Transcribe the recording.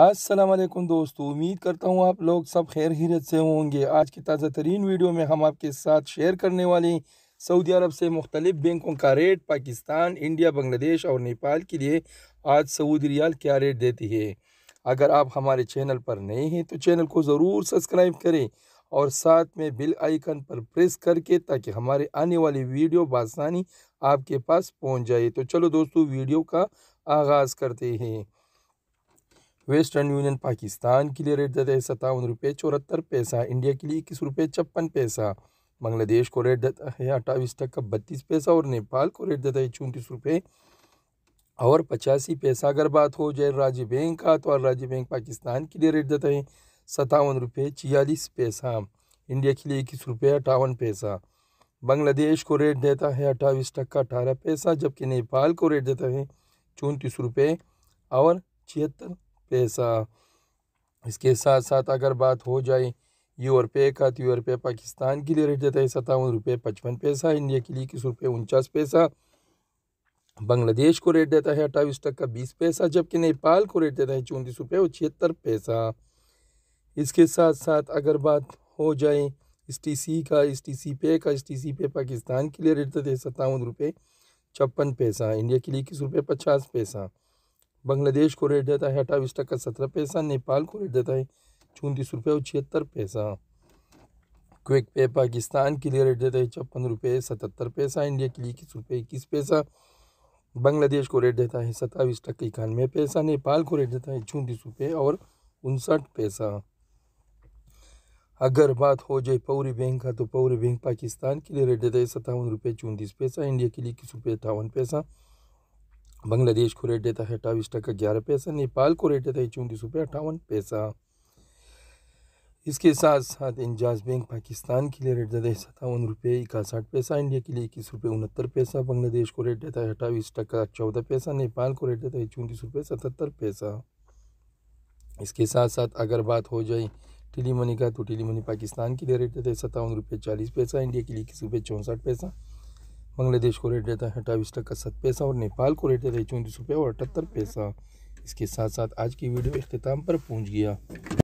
असलम दोस्तों उम्मीद करता हूँ आप लोग सब खैर हीरत से होंगे आज की ताज़ा तरीन वीडियो में हम आपके साथ शेयर करने वाले हैं सऊदी अरब से मुख्तलिफ बैंकों का रेट पाकिस्तान इंडिया बांग्लादेश और नेपाल के लिए आज सऊदी रियाल क्या रेट देती है अगर आप हमारे चैनल पर नए हैं तो चैनल को ज़रूर सब्सक्राइब करें और साथ में बिल आइकन पर प्रेस करके ताकि हमारे आने वाली वीडियो बासानी आपके पास पहुँच जाए तो चलो दोस्तों वीडियो का आगाज़ करते हैं वेस्टर्न यूनियन पाकिस्तान के लिए रेट देता है सतावन रुपये चौहत्तर पैसा इंडिया के लिए इक्कीस रुपये छप्पन पैसा बांग्लादेश को रेट देता है अट्ठाईस टक्का बत्तीस पैसा और नेपाल को रेट देता है चौंतीस रुपये और पचासी पैसा अगर बात हो जाए राज्य बैंक का तो राज्य बैंक पाकिस्तान के लिए रेट देता है सतावन रुपये छियालीस पैसा इंडिया के लिए इक्कीस रुपये अट्ठावन पैसा बांग्लादेश को रेट देता है अट्ठाईस टक्का अठारह पैसा जबकि नेपाल को रेट देता है चौंतीस रुपये और छिहत्तर पैसा इसके साथ साथ अगर बात हो जाए यू और पे का तो यू पे पाकिस्तान के लिए रेट देता है सतावन रुपये पचपन पैसा इंडिया के लिए इक्कीस रुपये उनचास पैसा बांग्लादेश को रेट देता है अट्ठाईस तक का बीस पैसा जबकि नेपाल को रेट देता है चौंतीस रुपये और छिहत्तर पैसा इसके साथ साथ अगर बात हो जाए एस टी सी का एस टी सी पे का एस टी सी पे पाकिस्तान के लिए रेट देते हैं सत्तावन रुपये छप्पन पैसा इंडिया के लिए इक्कीस रुपये पचास पैसा बांग्लादेश को रेट देता है अट्ठावी टक्का सत्रह पैसा नेपाल को रेट देता है चौंतीस रुपये और छिहत्तर पैसा क्विक पे पाकिस्तान के लिए रेट देता है छप्पन रुपये सतहत्तर पैसा इंडिया के लिए इक्कीस रुपये इक्कीस पैसा बांग्लादेश को रेट देता है सत्ताईस टक्का इक्यानवे पैसा नेपाल को रेट देता है चौंतीस रुपये और उनसठ पैसा अगर बात हो जाए पौरी बैंक का तो पौरी बैंक पाकिस्तान के लिए रेट देता है सत्तावन रुपये चौंतीस पैसा इंडिया के लिए इक्कीस रुपये अट्ठावन पैसा बांग्लादेश को रेट देता है अट्ठाईस टका ग्यारह पैसा नेपाल को रेट देता है चौंतीस रुपये अट्ठावन पैसा इसके साथ साथ इंजाज बैंक पाकिस्तान के लिए रेट देता है सतावन रुपये इकसठ पैसा इंडिया के लिए इक्कीस रुपये उनहत्तर पैसा बांग्लादेश को रेट देता है अट्ठावी टका चौदह पैसा नेपाल को रेट देता है चौंतीस रुपये सतहत्तर पैसा इसके साथ साथ अगर बात हो जाए टेली मनी का तो टेली मनी पाकिस्तान के लिए रेट देता है सतावन रुपये चालीस पैसा इंडिया के लिए इक्कीस रुपये चौंसठ पैसा बांग्लादेश को रेट रहता है अट्ठाईस का सात पैसा और नेपाल को रेट रहता है चौंतीस रुपये और अठहत्तर पैसा इसके साथ साथ आज की वीडियो अख्ताम पर पहुँच गया